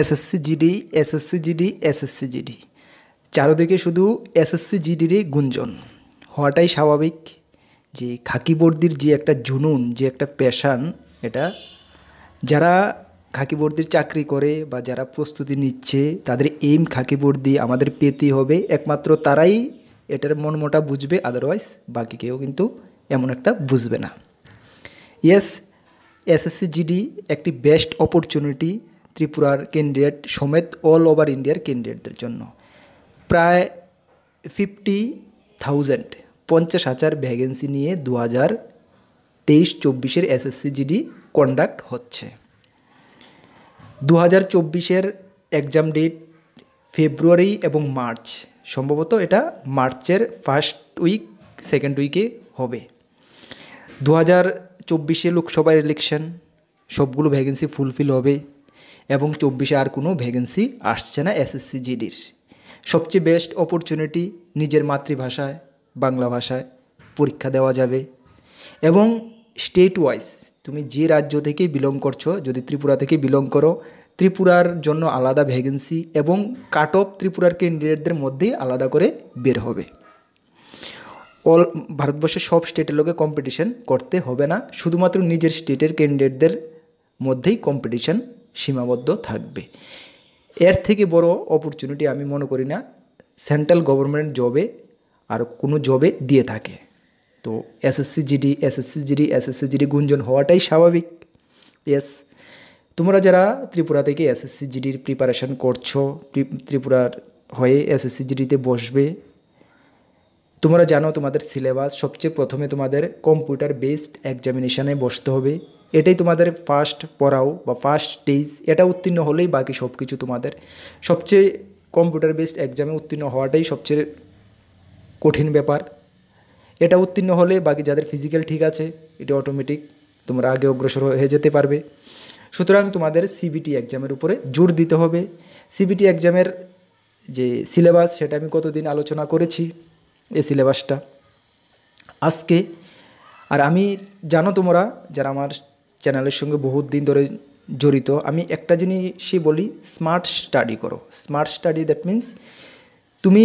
SSC GD SSC GD SSC GD চারোদিকে শুধু SSC জিডিরই গুঞ্জন হওয়াটাই স্বাভাবিক যে খাকিবর্দির যে একটা জুনুন যে একটা প্যাশান এটা যারা খাকিবর্দির চাকরি করে বা যারা প্রস্তুতি নিচ্ছে তাদের এইম খাকিবর্দি আমাদের পেতে হবে একমাত্র তারাই এটার মনমোটা বুঝবে আদারওয়াইজ বাকি কেউ কিন্তু এমন একটা বুঝবে না ইয়েস এসএসসি জিডি একটি বেস্ট অপরচুনিটি ত্রিপুরার ক্যান্ডিডেট সমেত অল ওভার ইন্ডিয়ার ক্যান্ডিডেটদের জন্য প্রায় ফিফটি থাউজেন্ড পঞ্চাশ হাজার ভ্যাকেন্সি নিয়ে দু হাজার তেইশ চব্বিশের এসএসসি জিডি কন্ডাক্ট হচ্ছে দু হাজার চব্বিশের এক্সাম ডেট ফেব্রুয়ারি এবং মার্চ সম্ভবত এটা মার্চের ফার্স্ট উইক সেকেন্ড উইকে হবে দু হাজার চব্বিশে লোকসভার ইলেকশন সবগুলো ভ্যাকেন্সি ফুলফিল হবে এবং চব্বিশে আর কোনো ভ্যাকেন্সি আসছে না এসএসসি জিডির সবচেয়ে বেস্ট অপরচুনিটি নিজের মাতৃভাষায় বাংলা ভাষায় পরীক্ষা দেওয়া যাবে এবং স্টেট ওয়াইজ তুমি যে রাজ্য থেকে বিলং করছো যদি ত্রিপুরা থেকে বিলং করো ত্রিপুরার জন্য আলাদা ভ্যাকেন্সি এবং কাট অফ ত্রিপুরার ক্যান্ডিডেটদের মধ্যেই আলাদা করে বের হবে অল ভারতবর্ষের সব স্টেটের লোকে কম্পিটিশন করতে হবে না শুধুমাত্র নিজের স্টেটের ক্যান্ডিডেটদের মধ্যেই কম্পিটিশন সীমাবদ্ধ থাকবে এর থেকে বড় অপরচুনিটি আমি মনে করি না সেন্ট্রাল গভর্নমেন্ট জবে আর কোনো জবে দিয়ে থাকে তো SSC GD SSC GD SSC GD গুঞ্জন হওয়াটাই স্বাভাবিক ইয়েস তোমরা যারা ত্রিপুরা থেকে এসএসসি জিডির প্রিপারেশান করছো ত্রিপুরার হয়ে এসএসসি জিডিতে বসবে তোমরা জানো তোমাদের সিলেবাস সবচেয়ে প্রথমে তোমাদের কম্পিউটার বেসড এক্সামিনেশানে বসতে হবে এটাই তোমাদের ফার্স্ট পড়াও বা ফার্স্ট স্টেজ এটা উত্তীর্ণ হলেই বাকি সব কিছু তোমাদের সবচেয়ে কম্পিউটার বেসড এক্সামে উত্তীর্ণ হওয়াটাই সবচেয়ে কঠিন ব্যাপার এটা উত্তীর্ণ হলে বাকি যাদের ফিজিক্যাল ঠিক আছে এটা অটোমেটিক তোমরা আগে অগ্রসর হয়ে যেতে পারবে সুতরাং তোমাদের সিবিটি এক্সামের উপরে জোর দিতে হবে সিবিটি এক্সামের যে সিলেবাস সেটা আমি কতদিন আলোচনা করেছি এই সিলেবাসটা আজকে আর আমি জানো তোমরা যারা আমার চ্যানেলের সঙ্গে বহুত দিন ধরে জড়িত আমি একটা জিনিসই বলি স্মার্ট স্টাডি করো স্মার্ট স্টাডি দ্যাট মিন্স তুমি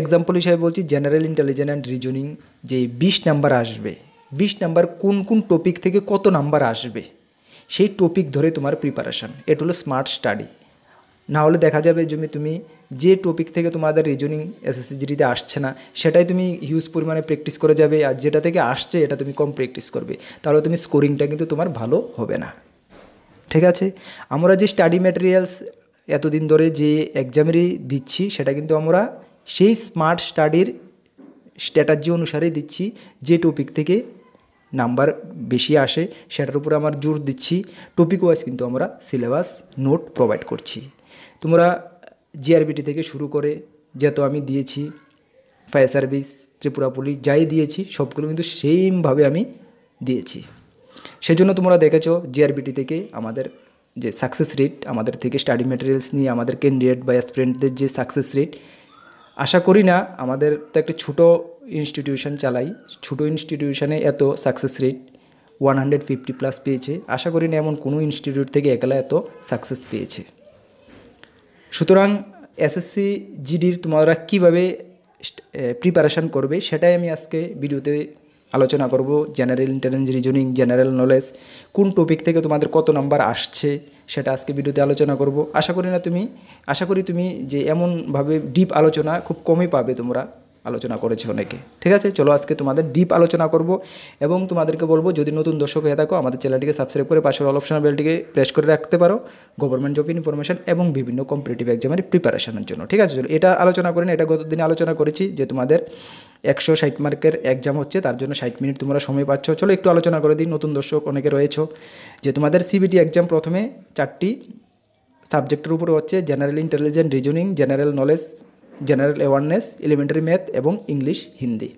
এক্সাম্পল হিসাবে বলছি জেনারেল ইন্টেলিজেন্স অ্যান্ড রিজনিং যে বিশ নাম্বার আসবে বিশ নাম্বার কোন কোন টপিক থেকে কত নাম্বার আসবে সেই টপিক ধরে তোমার প্রিপারেশান এটা হলো স্মার্ট স্টাডি না হলে দেখা যাবে জমি তুমি যে টপিক থেকে তোমাদের রিজনিং এসএসসি আসছে না সেটাই তুমি হিউজ পরিমাণে প্র্যাকটিস করে যাবে আর যেটা থেকে আসছে এটা তুমি কম প্র্যাকটিস করবে তাহলে তুমি স্কোরিংটা কিন্তু তোমার ভালো হবে না ঠিক আছে আমরা যে স্টাডি ম্যাটেরিয়ালস এতদিন ধরে যে এক্সামেরই দিচ্ছি সেটা কিন্তু আমরা সেই স্মার্ট স্টাডির স্ট্র্যাটাজি অনুসারে দিচ্ছি যে টপিক থেকে নাম্বার বেশি আসে সেটার উপরে আমার জোর দিচ্ছি টপিক ওয়াইজ কিন্তু আমরা সিলেবাস নোট প্রোভাইড করছি তোমরা জিআরবিটি থেকে শুরু করে যেহেতু আমি দিয়েছি ফায়ার সার্ভিস ত্রিপুরা পুলিশ যাই দিয়েছি সবগুলো কিন্তু সেমভাবে আমি দিয়েছি সেজন্য তোমরা দেখেছো জিআরবিটি থেকে আমাদের যে সাকসেস রেট আমাদের থেকে স্টাডি ম্যাটেরিয়ালস নিয়ে আমাদের ক্যান্ডিডেট বা অ্যাসপিরেন্টদের যে সাকসেস রেট আশা করি না আমাদের তো একটা ছোটো ইনস্টিটিউশন চালাই ছোটো ইনস্টিটিউশনে এত success rate one hundred fifty plus পেয়েছে আশা করি না এমন কোনো ইনস্টিটিউট থেকে একলা এত সাকসেস পেয়েছে সুতরাং এসএসসি জিডির তোমরা কীভাবে প্রিপারেশান করবে সেটাই আমি আজকে ভিডিওতে আলোচনা করব general intelligence reasoning general knowledge কোন টপিক থেকে তোমাদের কত নাম্বার আসছে সেটা আজকে ভিডিওতে আলোচনা করব আশা করি না তুমি আশা করি তুমি যে এমনভাবে ডিপ আলোচনা খুব কমই পাবে তোমরা আলোচনা করেছে অনেকে ঠিক আছে চলো আজকে তোমাদের ডিপ আলোচনা করব এবং তোমাদেরকে বলবো যদি নতুন দর্শক হয়ে থাকো আমাদের চ্যানেলটিকে সাবস্ক্রাইব করে পাশের অল অপশনাল বেলটিকে প্রেস করে রাখতে পারো গভর্নমেন্ট জব ইনফরমেশন এবং বিভিন্ন কম্পিটিভ এক্সামের প্রিপারেশনের জন্য ঠিক আছে চলো এটা আলোচনা করেন এটা গত দিনে আলোচনা করেছি যে তোমাদের একশো ষাট মার্কের এক্সাম হচ্ছে তার জন্য ষাট মিনিট তোমরা সময় পাচ্ছ চলো একটু আলোচনা করে দিই নতুন দর্শক অনেকে রয়েছে যে তোমাদের সিবিটি এক্সাম প্রথমে চারটি সাবজেক্টের উপর হচ্ছে general intelligent reasoning general knowledge general awareness elementary math এবং ইংলিশ হিন্দি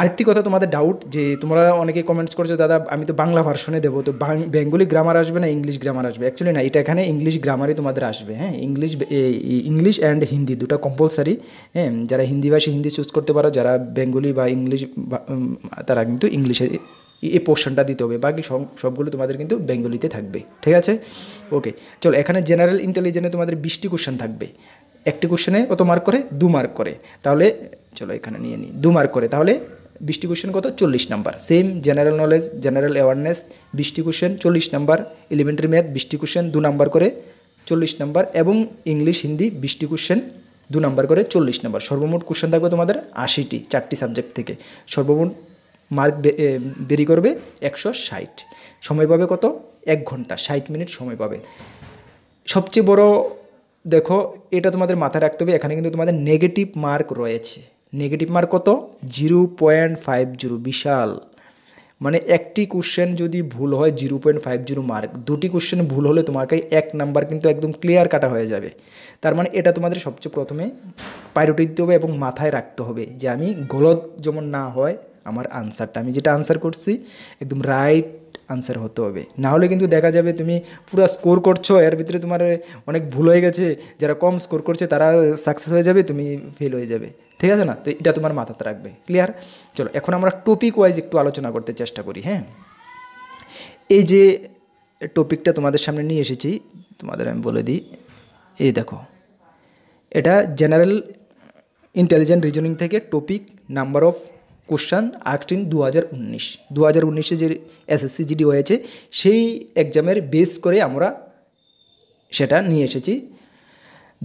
আরেকটি কথা তোমাদের ডাউট যে তোমরা অনেকে কমেন্টস করছো দাদা আমি তো বাংলা ভার্সনে দেবো তো বেঙ্গলি গ্রামার আসবে না ইংলিশ গ্রামার আসবে অ্যাকচুয়ালি না এটা এখানে ইংলিশ গ্রামারই তোমাদের আসবে হ্যাঁ ইংলিশ ইংলিশ অ্যান্ড হিন্দি দুটা কম্পালসারি হ্যাঁ যারা হিন্দিভাষী হিন্দি চুজ করতে পারো যারা বেঙ্গলি বা ইংলিশ তারা কিন্তু ইংলিশে এই পোর্শনটা দিতে হবে বাকি সবগুলো তোমাদের কিন্তু বেঙ্গলিতে থাকবে ঠিক আছে ওকে চলো এখানে জেনারেল ইন্টেলিজেন্সে তোমাদের বিশটি কোশ্চেন থাকবে একটি কোশ্চেনে কত মার্ক করে দু মার্ক করে তাহলে চলো এখানে নিয়ে নিই দু মার্ক করে তাহলে বৃষ্টি কোশ্চেন কত চল্লিশ number same general knowledge general awareness বৃষ্টি কোশ্চেন চল্লিশ নাম্বার এলিমেন্টারি ম্যাথ বিশটি কোশ্চেন দু নাম্বার করে চল্লিশ নাম্বার এবং ইংলিশ হিন্দি বৃষ্টি কোশ্চেন দু নাম্বার করে চল্লিশ নাম্বার সর্বমোট কোশ্চেন থাকবে তোমাদের আশিটি চারটি সাবজেক্ট থেকে সর্বমোট মার্ক বেরি করবে একশো ষাট সময় পাবে কত এক ঘন্টা ষাট মিনিট সময় পাবে সবচেয়ে বড় দেখো এটা তোমাদের মাথায় রাখতে হবে এখানে কিন্তু তোমাদের নেগেটিভ মার্ক রয়েছে নেগেটিভ মার্ক কত জিরো পয়েন্ট ফাইভ জিরো বিশাল মানে একটি কোশ্চেন যদি ভুল হয় zero point five zero mark দুটি কোশ্চেন ভুল হলে তোমাকে এক নাম্বার কিন্তু একদম ক্লিয়ার কাটা হয়ে যাবে তার মানে এটা তোমাদের সবচেয়ে প্রথমে প্রায়োরিটি দিতে হবে এবং মাথায় রাখতে হবে যে আমি গলত যেমন না হয় আমার আনসারটা আমি যেটা আনসার করছি একদম রাইট আনসার হতে হবে নাহলে কিন্তু দেখা যাবে তুমি পুরো স্কোর করছো এর ভিতরে তোমার অনেক ভুল হয়ে গেছে যারা কম স্কোর করছে তারা সাকসেস হয়ে যাবে তুমি ফেল হয়ে যাবে ঠিক আছে না তো এটা তোমার মাথাতে রাখবে ক্লিয়ার চলো এখন আমরা টপিক ওয়াইজ একটু আলোচনা করতে চেষ্টা করি হ্যাঁ এই যে টপিকটা তোমাদের সামনে নিয়ে এসেছি তোমাদের আমি বলে দিই এই দেখো এটা জেনারেল ইন্টেলিজেন্ট রিজনিং থেকে topic number of question eighteen দু হাজার উনিশ দু হাজার উনিশে যে এসএসসি জিডি হয়েছে সেই এক্সামের বেস করে আমরা সেটা নিয়ে এসেছি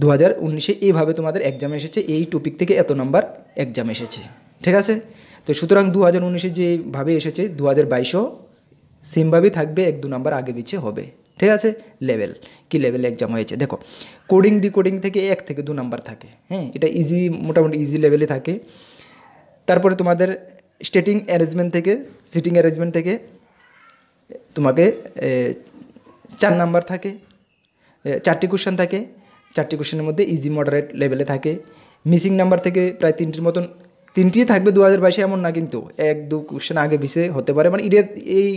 দু হাজার উনিশে এইভাবে তোমাদের এক্সাম এসেছে এই টপিক থেকে এত নাম্বার এক্সাম এসেছে ঠিক আছে তো সুতরাং দু হাজার উনিশে যেভাবে এসেছে দু হাজার বাইশও সেমভাবেই থাকবে এক দু নাম্বার আগে পিছিয়ে হবে ঠিক আছে লেভেল কি লেভেল এক্সাম হয়েছে দেখো কোডিং ডিকোডিং থেকে এক থেকে দু নাম্বার থাকে হ্যাঁ এটা ইজি মোটামুটি ইজি লেভেলে থাকে তারপরে তোমাদের স্টেটিং অ্যারেঞ্জমেন্ট থেকে সিটিং অ্যারেঞ্জমেন্ট থেকে তোমাকে চার নাম্বার থাকে চারটি কোশ্চেন থাকে চারটি কোশ্চেনের মধ্যে ইজি মডারেট লেভেলে থাকে মিসিং নাম্বার থেকে প্রায় তিনটির মতন তিনটি থাকবে দু হাজার বাইশে এমন না কিন্তু এক দু কোশ্চেন আগে বিষে হতে পারে মানে ইডিয়া এই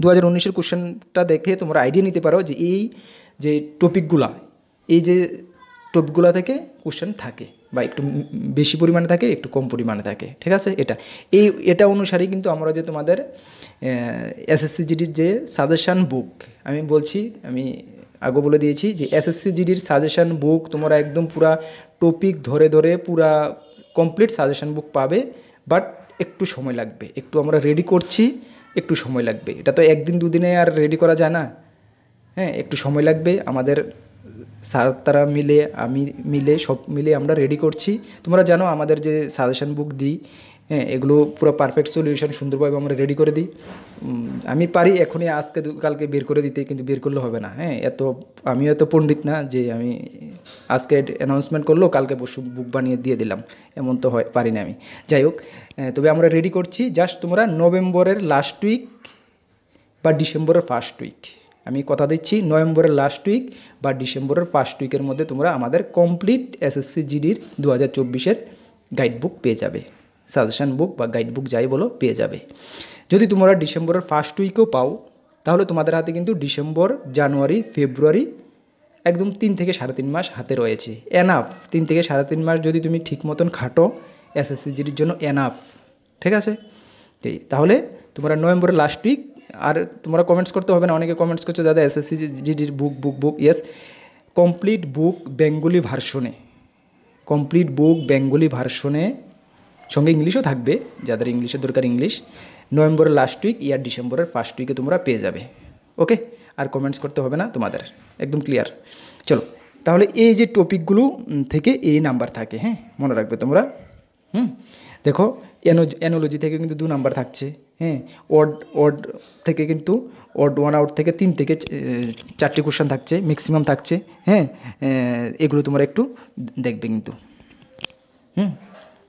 দু হাজার উনিশের কোশ্চেনটা দেখে তোমরা আইডিয়া নিতে পারো যে এই যে টপিকগুলা এই যে টপিকগুলা থেকে কোশ্চেন থাকে বা একটু বেশি পরিমাণে থাকে একটু কম পরিমাণে থাকে ঠিক আছে এটা এই এটা অনুসারেই কিন্তু আমরা যে তোমাদের এসএসসি জিডির যে সাজেশান বুক আমি বলছি আমি আগে বলে দিয়েছি যে এসএসসি জিডির সাজেশান বুক তোমরা একদম পুরা টপিক ধরে ধরে পুরা কমপ্লিট সাজেশান বুক পাবে বাট একটু সময় লাগবে একটু আমরা রেডি করছি একটু সময় লাগবে এটা তো একদিন দুদিনে আর রেডি করা যায় না হ্যাঁ একটু সময় লাগবে আমাদের স্যার তারা মিলে আমি মিলে সব মিলে আমরা রেডি করছি তোমরা জানো আমাদের যে সাজেশান বুক দিই হ্যাঁ এগুলো পুরো পারফেক্ট সলিউশন সুন্দরভাবে আমরা রেডি করে দিই আমি পারি এখনই আজকে কালকে বের করে দিতে কিন্তু বের করলে হবে না হ্যাঁ এত আমি এত পণ্ডিত না যে আমি আজকে অ্যানাউন্সমেন্ট করলো কালকে পশু বুক বানিয়ে দিয়ে দিলাম এমন তো হয় পারি না আমি যাই হোক হ্যাঁ, তবে আমরা রেডি করছি জাস্ট তোমরা নভেম্বরের লাস্ট উইক বা ডিসেম্বরের ফার্স্ট উইক আমি কথা দিচ্ছি নভেম্বরের লাস্ট উইক বা ডিসেম্বরের ফার্স্ট উইকের মধ্যে তোমরা আমাদের কমপ্লিট এসএসসি জিডির দু হাজার চব্বিশের গাইড বুক পেয়ে যাবে সাজেশান বুক বা গাইড বুক যাই বলো পেয়ে যাবে যদি তোমরা ডিসেম্বরের ফার্স্ট উইকও পাও তাহলে তোমাদের হাতে কিন্তু ডিসেম্বর জানুয়ারি ফেব্রুয়ারি একদম তিন থেকে সাড়ে তিন মাস হাতে রয়েছে এনাফ তিন থেকে সাড়ে তিন মাস যদি তুমি ঠিক মতন খাটো এসএসসি জিডির জন্য এনাফ ঠিক আছে তাহলে তোমরা নভেম্বরের লাস্ট উইক আর তোমরা কমেন্টস করতে হবে না অনেকে কমেন্টস করছো দাদা এসএসসি জিডির book book book yes complete book Bengali ভার্সনে কমপ্লিট বুক বেঙ্গলি ভার্সনে সঙ্গে ইংলিশও থাকবে যাদের ইংলিশের দরকার ইংলিশ নভেম্বরের লাস্ট উইক ইয়ার ডিসেম্বরের ফার্স্ট উইকে তোমরা পেয়ে যাবে ওকে আর কমেন্টস করতে হবে না তোমাদের একদম ক্লিয়ার চলো তাহলে এই যে টপিকগুলো থেকে এই নাম্বার থাকে হ্যাঁ মনে রাখবে তোমরা হুম দেখো অ্যানোলজি থেকে কিন্তু দু নাম্বার থাকছে হ্যাঁ ওয়ার্ড ওয়ার্ড থেকে কিন্তু ওয়ার্ড ওয়ান আউট থেকে তিন থেকে চারটি কোশ্চেন থাকছে ম্যাক্সিমাম থাকছে হ্যাঁ এগুলো তোমরা একটু দেখবে কিন্তু হুম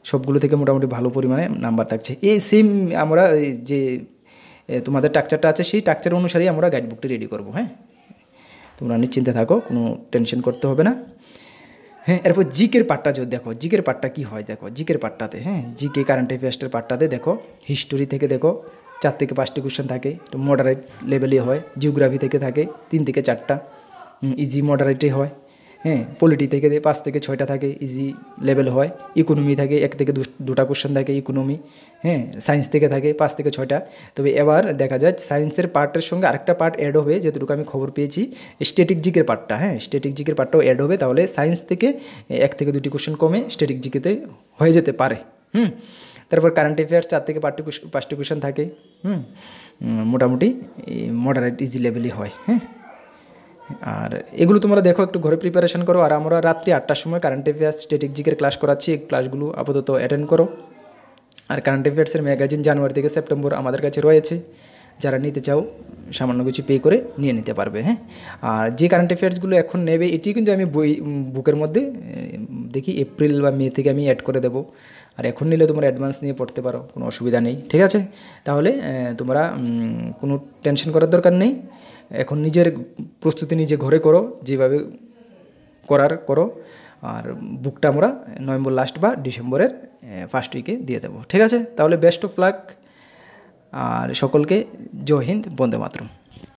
সবগুলো থেকে মোটামুটি ভালো পরিমাণে নাম্বার থাকছে এই সেম আমরা যে তোমাদের টাকচারটা আছে সেই টাকচার অনুসারেই আমরা গাইডবুকটি রেডি করব হ্যাঁ তোমরা নিশ্চিন্তে থাকো কোনো টেনশন করতে হবে না হ্যাঁ এরপর জিকের পার্টটা যদি দেখো জিকের পার্টটা কি হয় দেখো জিকের পাটটাতে হ্যাঁ জিকে কারেন্ট অ্যাফেয়ার্সের পাটটাতে দেখো হিস্টোরি থেকে দেখো চার থেকে পাঁচটি কোশ্চেন থাকে মডারেট লেভেলই হয় জিওগ্রাফি থেকে থাকে তিন থেকে চারটা ইজি মডারেটই হয় হ্যাঁ পলিটি থেকে পাঁচ থেকে ছয়টা থাকে ইজি লেভেল হয় ইকোনমি থাকে এক থেকে দুটা কোশ্চেন থাকে ইকোনমি হ্যাঁ সায়েন্স থেকে থাকে পাঁচ থেকে ছয়টা তবে এবার দেখা যায় সায়েন্সের পার্টের সঙ্গে আরেকটা পার্ট অ্যাড হবে যেটুকু আমি খবর পেয়েছি স্টেটিক জিকের পার্টটা হ্যাঁ স্টেটিক জিকের পার্টটাও অ্যাড হবে তাহলে সায়েন্স থেকে এক থেকে দুটি কোশ্চেন কমে স্টেটিক জিকেতে হয়ে যেতে পারে হুম তারপর কারেন্ট অ্যাফেয়ার্স চার থেকে পাঁচটি পাঁচটি কোশ্চেন থাকে হুম মোটামুটি মডারেট ইজি লেভেলই হয় হ্যাঁ আর এগুলো তোমরা দেখো একটু ঘরে প্রিপারেশন করো আর আমরা রাত্রি আটটার সময় কারেন্ট অ্যাফেয়ার্স স্টেটিক জিকের ক্লাস করাচ্ছি এই ক্লাসগুলো আপাতত অ্যাটেন্ড করো আর কারেন্ট অ্যাফেয়ার্সের ম্যাগাজিন জানুয়ারি থেকে সেপ্টেম্বর আমাদের কাছে রয়েছে যারা নিতে চাও সামান্য কিছু পে করে নিয়ে নিতে পারবে হ্যাঁ আর যে কারেন্ট অ্যাফেয়ার্সগুলো এখন নেবে এটি কিন্তু আমি বই বুকের মধ্যে দেখি এপ্রিল বা মে থেকে আমি অ্যাড করে দেবো আর এখন নিলে তোমরা অ্যাডভান্স নিয়ে পড়তে পারো কোনো অসুবিধা নেই ঠিক আছে তাহলে তোমরা কোনো টেনশন করার দরকার নেই এখন নিজের প্রস্তুতি নিজে ঘরে করো যেভাবে করার করো আর বুকটা আমরা নভেম্বর লাস্ট বা ডিসেম্বরের ফার্স্ট উইকে দিয়ে দেবো ঠিক আছে তাহলে বেস্ট অফ লাক আর সকলকে জয় হিন্দ বন্দে মাতরম